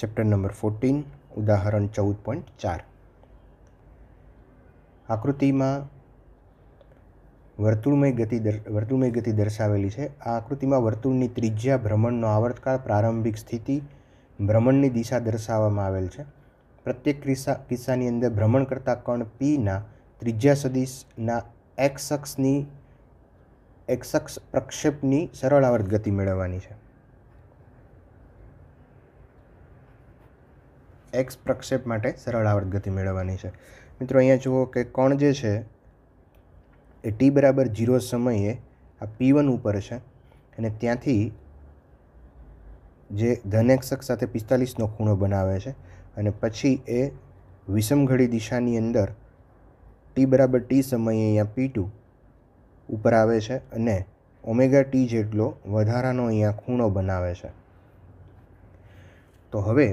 chapter number fourteen ઉદાહરણ ચૌદ point ચાર આકૃતિમાં વર્તુળમય ગતિ વર્તુળમય ગતિ દર્શાવેલી છે આ આકૃતિમાં વર્તુળની ત્રિજ્યા ભ્રમણનો આવર્તકાળ પ્રારંભિક સ્થિતિ ભ્રમણની દિશા દર્શાવવામાં આવેલ છે પ્રત્યેક કિસ્સા કિસ્સાની અંદર ભ્રમણ કરતા કણ પીના ત્રિજ્યા સદીશના એક્સ અક્ષની એક્સ પ્રક્ષેપની સરળ આવર્ત ગતિ મેળવવાની છે એક્સ પ્રક્ષેપ માટે સરળ આવર્ત મેળવવાની છે મિત્રો અહીંયા જુઓ કે કોણ જે છે એ ટી બરાબર જીરો સમયે આ પી વન ઉપર છે અને ત્યાંથી જે ધન અક્ષ સાથે પિસ્તાલીસનો ખૂણો બનાવે છે અને પછી એ વિષમઘડી દિશાની અંદર ટી બરાબર ટી સમયે અહીંયા પી ટુ ઉપર આવે છે અને ઓમેગા ટી જેટલો વધારાનો અહીંયા ખૂણો બનાવે છે તો હવે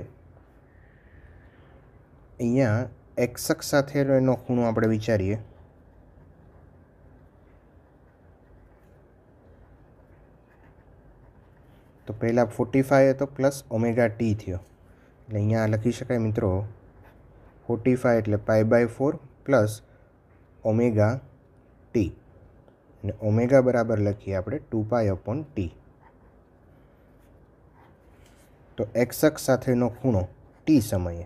અહીંયા એક્સક સાથે એનો ખૂણો આપણે વિચારીએ તો પહેલાં ફોર્ટી ફાઇવ હતો પ્લસ ઓમેગા ટી થયો એટલે અહીંયા લખી શકાય મિત્રો ફોર્ટી ફાઇવ એટલે pi by four plus omega t અને ઓમેગા બરાબર લખીએ આપણે ટુ પાય અપોન ટી તો એક્સક સાથેનો ખૂણો ટી સમયે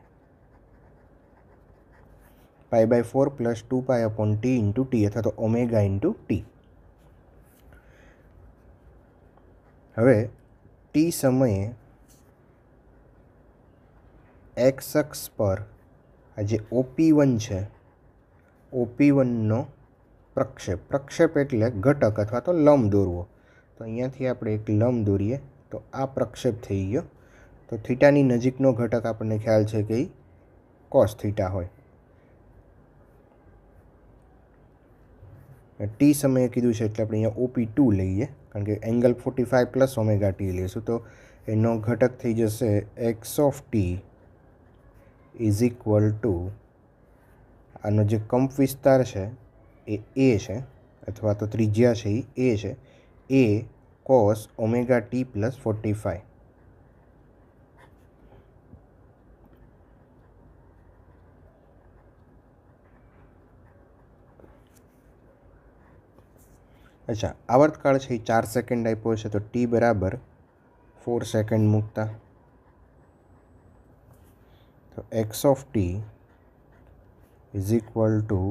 pi by four plus two pi upon t into t અથવા તો ઓમેગા ઇન્ટુ ટી હવે ટી સમયે એક્સ અક્ષ પર આ જે ઓપી વન છે ઓપી વનનો પ્રક્ષેપ પ્રક્ષેપ એટલે ઘટક અથવા તો લંબ દોરવો તો અહીંયાથી આપણે એક લંબ દોરીએ તો આ પ્રક્ષેપ થઈ ગયો તો થીટાની નજીકનો ઘટક આપણને ખ્યાલ છે કે કોસ થીટા હોય ટી સમયે કીધું છે એટલે આપણે અહીંયા ઓપી ટુ લઈએ કારણ કે angle forty five plus omega t લઈશું તો એનો ઘટક થઈ જશે x of t is equal to આનો જે કંપ વિસ્તાર છે એ એ છે અથવા તો ત્રિજ્યા છે એ છે A cos omega t plus forty five અચ્છા આવર્તકાળ છે એ ચાર સેકન્ડ આપ્યો છે તો ટી બરાબર ફોર સેકન્ડ મૂકતા તો x of t is equal to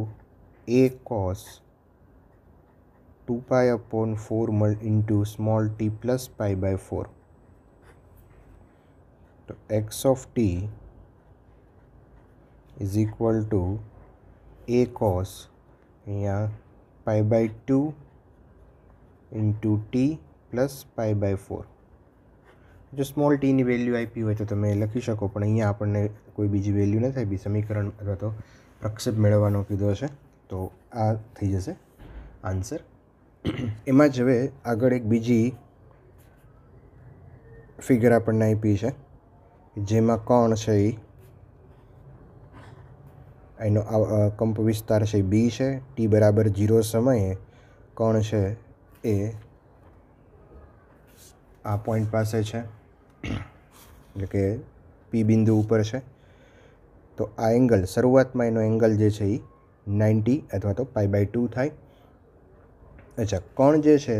A cos two pi upon four મલ into small t plus pi by four તો x of t is equal to A cos અહીંયા pi by two into t plus pi by four જો small ટીની value આપી હોય તો તમે લખી શકો પણ અહીંયા આપણને કોઈ બીજી વેલ્યુ નથી આપી સમીકરણ અથવા તો પ્રક્ષેપ મેળવવાનો કીધો છે તો આ થઈ જશે આન્સર એમાં જ હવે આગળ એક બીજી ફિગર આપણને આપી છે જેમાં કોણ છે એ એનો કંપ વિસ્તાર છે બી છે ટી બરાબર જીરો સમયે કોણ છે એ આ પોઈન્ટ પાસે છે એટલે કે પી બિંદુ ઉપર છે તો આ એંગલ શરૂઆતમાં એનો એંગલ જે છે એ નાઇન્ટી અથવા તો પાઈ બાય ટુ થાય અચ્છા કોણ જે છે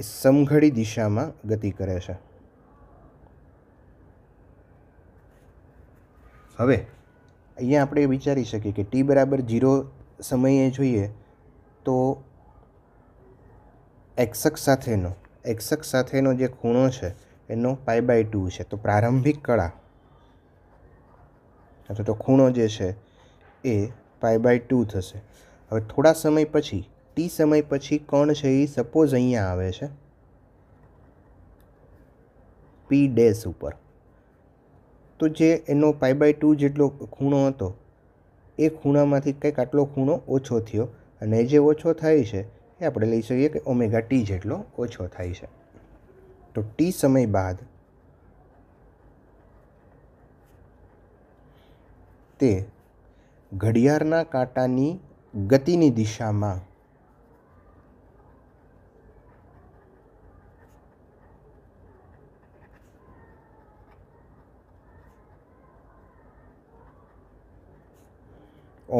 એ સમઘડી દિશામાં ગતિ કરે છે હવે અહીંયા આપણે વિચારી શકીએ કે ટી બરાબર ઝીરો સમયે જોઈએ તો એક્સક સાથેનો એક્સક સાથેનો જે ખૂણો છે એનો પાઈ બાય ટુ છે તો પ્રારંભિક કળા અથવા તો ખૂણો જે છે એ પાય બાય ટુ થશે હવે થોડા સમય પછી ટી સમય પછી કોણ છે એ સપોઝ અહીંયા આવે છે પી ડેસ ઉપર તો જે એનો પાઈ બાય ટુ જેટલો ખૂણો હતો એ ખૂણામાંથી કંઈક આટલો ખૂણો ઓછો થયો અને જે ઓછો થાય છે એ આપણે લઈ શકીએ કે ઓમેગા ટી જેટલો ઓછો થાય છે તો ટી સમય બાદ તે ઘડિયાળના કાંટાની ગતિની દિશામાં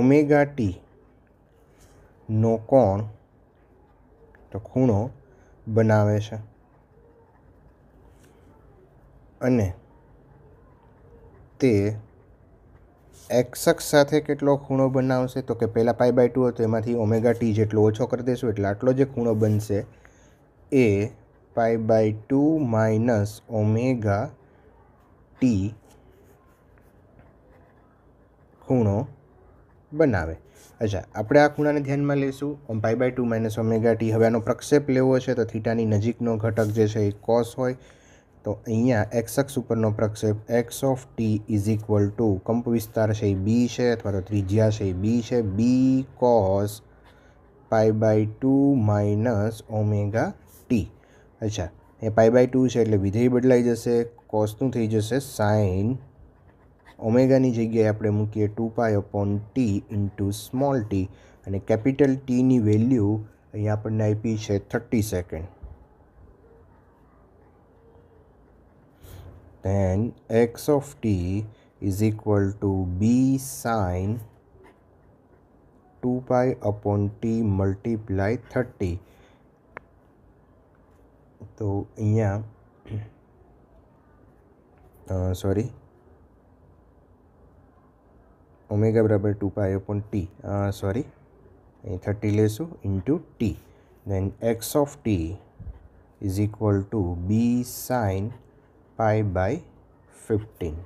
ઓમેગા ટી નો કોણ તો ખૂણો બનાવે છે અને તે એક્સક સાથે કેટલો ખૂણો બનાવશે તો કે પહેલાં પાઈ બાય ટુ હતો એમાંથી ઓમેગા ટી જેટલો ઓછો કરી દેશું એટલે આટલો જે ખૂણો બનશે એ pi by two minus omega t ખૂણો બનાવે અચ્છા આપણે આ ખૂણાને ધ્યાનમાં લઈશું ઓમ pi by two minus omega t હવે આનો પ્રક્ષેપ લેવો છે તો થીટાની નજીકનો ઘટક જે છે એ કોસ હોય તો અહીંયા એક્સક્સ ઉપરનો પ્રક્ષેપ x of t is equal to કંપ વિસ્તાર છે એ બી છે અથવા તો ત્રિજ્યા છે એ બી છે B cos pi by two minus omega t અચ્છા એ પાઈ બાય ટુ છે એટલે વિધેય બદલાઈ જશે કોસનું થઈ જશે સાઇન ઓમેગાની જગ્યાએ આપણે મૂકીએ two pi upon t into small t અને કેપિટલ ટીની વેલ્યુ અહીંયા આપણને આપી છે thirty second then x of t is equal to B sine two pi upon t multiply thirty તો અહીંયા સોરી ઓમેગા બરાબર two pi upon t sorry અહીં થર્ટી લેશું into t then x of t is equal to B sine pi by fifteen